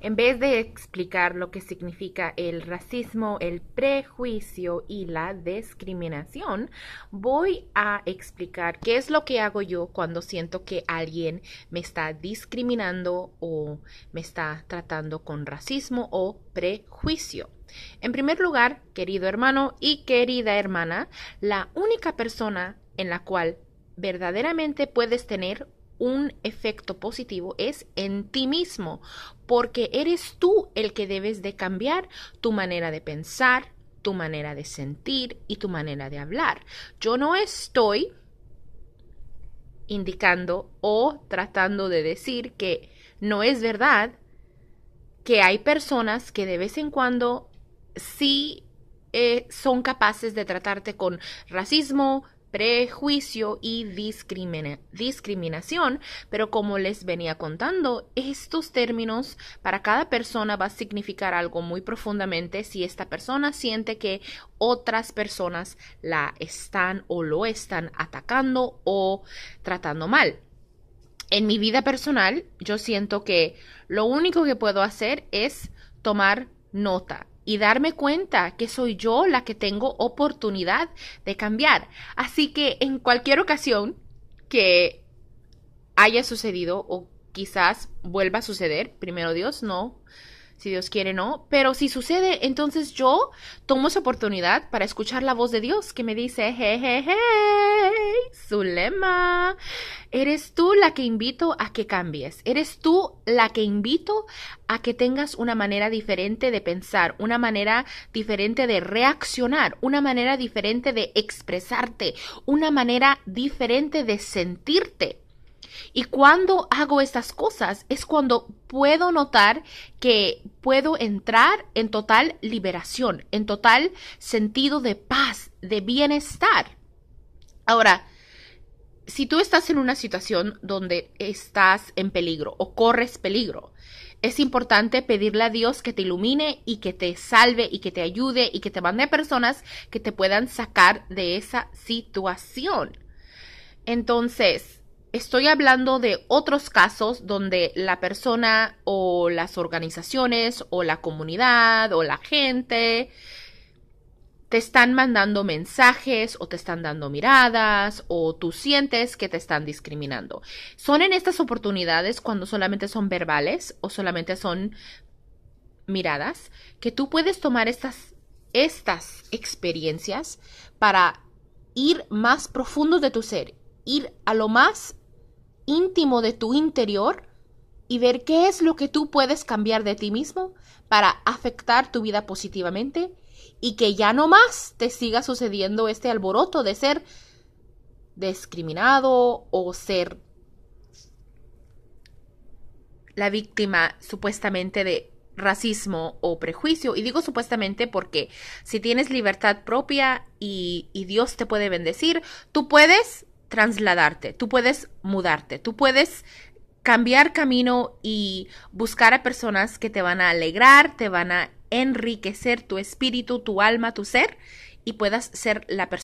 en vez de explicar lo que significa el racismo, el prejuicio y la discriminación, voy a explicar qué es lo que hago yo cuando siento que alguien me está discriminando o me está tratando con racismo o prejuicio. En primer lugar, querido hermano y querida hermana, la única persona en la cual verdaderamente puedes tener un efecto positivo es en ti mismo, porque eres tú el que debes de cambiar tu manera de pensar, tu manera de sentir y tu manera de hablar. Yo no estoy indicando o tratando de decir que no es verdad que hay personas que de vez en cuando sí eh, son capaces de tratarte con racismo, prejuicio y discrimina discriminación, pero como les venía contando, estos términos para cada persona va a significar algo muy profundamente si esta persona siente que otras personas la están o lo están atacando o tratando mal. En mi vida personal, yo siento que lo único que puedo hacer es tomar nota y darme cuenta que soy yo la que tengo oportunidad de cambiar. Así que en cualquier ocasión que haya sucedido o quizás vuelva a suceder, primero Dios, no si Dios quiere, ¿no? Pero si sucede, entonces yo tomo esa oportunidad para escuchar la voz de Dios que me dice, hey, hey, hey, Zulema, eres tú la que invito a que cambies, eres tú la que invito a que tengas una manera diferente de pensar, una manera diferente de reaccionar, una manera diferente de expresarte, una manera diferente de sentirte. Y cuando hago estas cosas es cuando puedo notar que puedo entrar en total liberación, en total sentido de paz, de bienestar. Ahora, si tú estás en una situación donde estás en peligro o corres peligro, es importante pedirle a Dios que te ilumine y que te salve y que te ayude y que te mande personas que te puedan sacar de esa situación. Entonces, Estoy hablando de otros casos donde la persona o las organizaciones o la comunidad o la gente te están mandando mensajes o te están dando miradas o tú sientes que te están discriminando. Son en estas oportunidades cuando solamente son verbales o solamente son miradas que tú puedes tomar estas, estas experiencias para ir más profundo de tu ser ir a lo más íntimo de tu interior y ver qué es lo que tú puedes cambiar de ti mismo para afectar tu vida positivamente y que ya no más te siga sucediendo este alboroto de ser discriminado o ser la víctima supuestamente de racismo o prejuicio. Y digo supuestamente porque si tienes libertad propia y, Dios te puede bendecir, tú puedes trasladarte, tú puedes mudarte, tú puedes cambiar camino y buscar a personas que te van a alegrar, te van a enriquecer tu espíritu, tu alma, tu ser y puedas ser la persona